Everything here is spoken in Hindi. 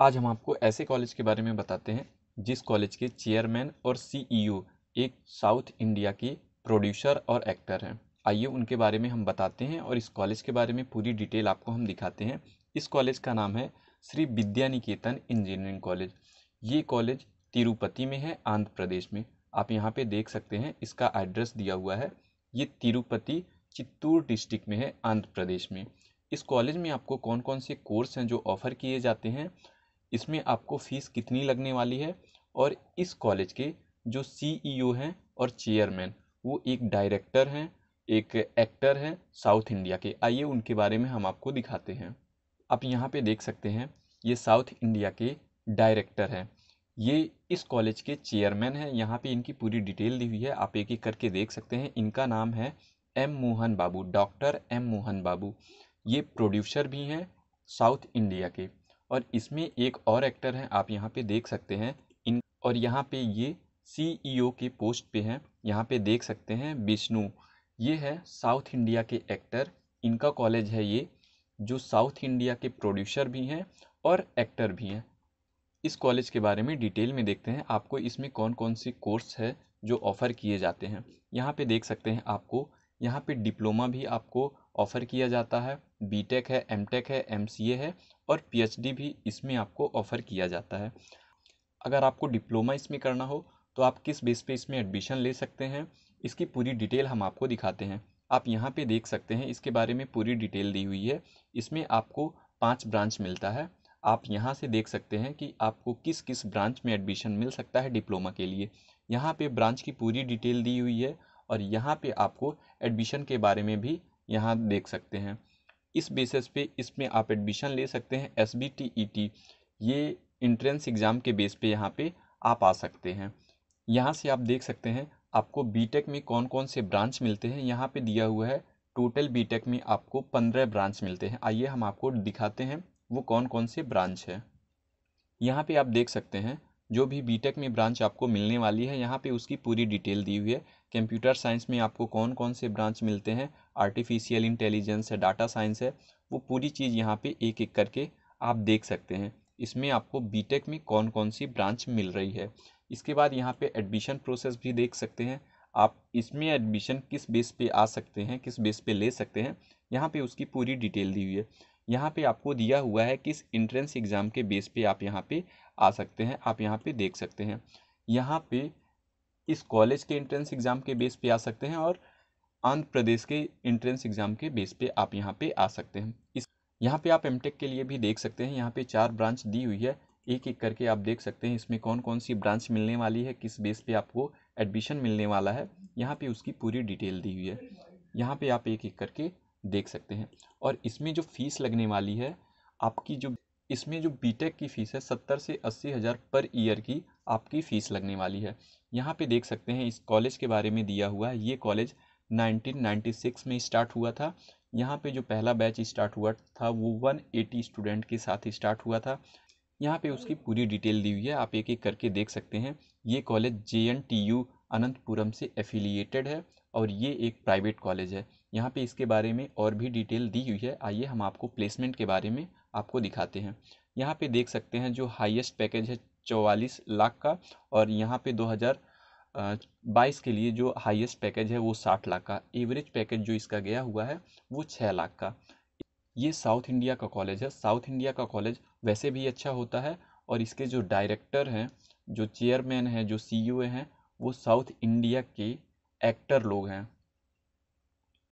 आज हम आपको ऐसे कॉलेज के बारे में बताते हैं जिस कॉलेज के चेयरमैन और सीईओ e एक साउथ इंडिया के प्रोड्यूसर और एक्टर हैं आइए उनके बारे में हम बताते हैं और इस कॉलेज के बारे में पूरी डिटेल आपको हम दिखाते हैं इस कॉलेज का नाम है श्री विद्या निकेतन इंजीनियरिंग कॉलेज ये कॉलेज तिरुपति में है आंध्र प्रदेश में आप यहाँ पे देख सकते हैं इसका एड्रेस दिया हुआ है ये तिरुपति चित्तूर डिस्ट्रिक्ट में है आंध्र प्रदेश में इस कॉलेज में आपको कौन कौन से कोर्स हैं जो ऑफ़र किए जाते हैं इसमें आपको फ़ीस कितनी लगने वाली है और इस कॉलेज के जो सीईओ e हैं और चेयरमैन वो एक डायरेक्टर हैं एक एक्टर हैं साउथ इंडिया के आइए उनके बारे में हम आपको दिखाते हैं आप यहाँ पे देख सकते हैं ये साउथ इंडिया के डायरेक्टर हैं ये इस कॉलेज के चेयरमैन हैं यहाँ पे इनकी पूरी डिटेल दी हुई है आप एक एक करके देख सकते हैं इनका नाम है M Mohan Babu doctor M Mohan Babu ये प्रोड्यूसर भी हैं साउथ इंडिया के और इसमें एक और एक्टर हैं आप यहाँ पे देख सकते हैं इन और यहाँ पे ये सीईओ e के पोस्ट पे हैं यहाँ पे देख सकते हैं विष्णु ये है साउथ इंडिया के एक्टर इनका कॉलेज है ये जो साउथ इंडिया के प्रोड्यूसर भी हैं और एक्टर भी हैं इस कॉलेज के बारे में डिटेल में देखते हैं आपको इसमें कौन कौन से कोर्स है जो ऑफ़र किए जाते हैं यहाँ पे देख सकते हैं आपको यहाँ पे डिप्लोमा भी आपको ऑफ़र किया जाता है बीटेक है एमटेक है एमसीए है और पीएचडी भी इसमें आपको ऑफ़र किया जाता है अगर आपको डिप्लोमा इसमें करना हो तो आप किस बेस पे इसमें एडमिशन ले सकते हैं इसकी पूरी डिटेल हम आपको दिखाते हैं आप यहाँ पे देख सकते हैं इसके बारे में पूरी डिटेल दी हुई है इसमें आपको पाँच ब्रांच मिलता है आप यहाँ से देख सकते हैं कि आपको किस किस ब्रांच में एडमिशन मिल सकता है डिप्लोमा के लिए यहाँ पे ब्रांच की पूरी डिटेल दी हुई है और यहाँ पर आपको एडमिशन के बारे में भी यहाँ देख सकते हैं इस बेसिस पे इसमें आप एडमिशन ले सकते हैं S B T E T ये इंट्रेंस एग्ज़ाम के बेस पे यहाँ पे आप आ सकते हैं यहाँ से आप देख सकते हैं आपको बीटेक में कौन कौन से ब्रांच मिलते हैं यहाँ पे दिया हुआ है टोटल बीटेक में आपको पंद्रह ब्रांच मिलते हैं आइए हम आपको दिखाते हैं वो कौन कौन से ब्रांच है यहाँ पे आप देख सकते हैं जो भी बीटेक में ब्रांच आपको मिलने वाली है यहाँ पे उसकी पूरी डिटेल दी हुई है कंप्यूटर साइंस में आपको कौन कौन से ब्रांच मिलते हैं आर्टिफिशियल इंटेलिजेंस है डाटा साइंस है वो पूरी चीज़ यहाँ पे एक एक करके आप देख सकते हैं इसमें आपको बीटेक में कौन कौन सी ब्रांच मिल रही है इसके बाद यहाँ पे एडमिशन प्रोसेस भी देख सकते हैं आप इसमें एडमिशन किस बेस पे आ सकते हैं किस बेस पे ले सकते हैं यहाँ पर उसकी पूरी डिटेल दी हुई है यहाँ पे आपको दिया हुआ है किस इंट्रेंस एग्ज़ाम के बेस पे आप यहाँ पे आ सकते हैं आप यहाँ पे देख सकते हैं यहाँ पे इस कॉलेज के इंट्रेंस एग्ज़ाम के बेस पे आ सकते हैं और आंध्र प्रदेश के इंट्रेंस एग्ज़ाम के बेस पे आप यहाँ पे आ सकते हैं इस यहाँ पे आप एम के लिए भी देख सकते हैं यहाँ पर चार ब्रांच दी हुई है एक एक करके आप देख सकते हैं इसमें कौन कौन सी ब्रांच मिलने वाली है किस बेस पर आपको एडमिशन मिलने वाला है यहाँ पर उसकी पूरी डिटेल दी हुई है यहाँ पे आप एक एक करके देख सकते हैं और इसमें जो फ़ीस लगने वाली है आपकी जो इसमें जो बीटेक की फ़ीस है सत्तर से अस्सी हज़ार पर ईयर की आपकी फ़ीस लगने वाली है यहाँ पे देख सकते हैं इस कॉलेज के बारे में दिया हुआ है ये कॉलेज 1996 में स्टार्ट हुआ था यहाँ पे जो पहला बैच स्टार्ट हुआ था वो 180 स्टूडेंट के साथ स्टार्ट हुआ था यहाँ पे उसकी पूरी डिटेल दी हुई है आप एक एक करके देख सकते हैं ये कॉलेज जे अनंतपुरम से एफिलिएटेड है और ये एक प्राइवेट कॉलेज है यहाँ पे इसके बारे में और भी डिटेल दी हुई है आइए हम आपको प्लेसमेंट के बारे में आपको दिखाते हैं यहाँ पे देख सकते हैं जो हाईएस्ट पैकेज है चौवालीस लाख का और यहाँ पे 2022 के लिए जो हाईएस्ट पैकेज है वो साठ लाख का एवरेज पैकेज जो इसका गया हुआ है वो छः लाख का ये साउथ इंडिया का कॉलेज है साउथ इंडिया का कॉलेज वैसे भी अच्छा होता है और इसके जो डायरेक्टर हैं जो चेयरमैन हैं जो सी e हैं वो साउथ इंडिया के एक्टर लोग हैं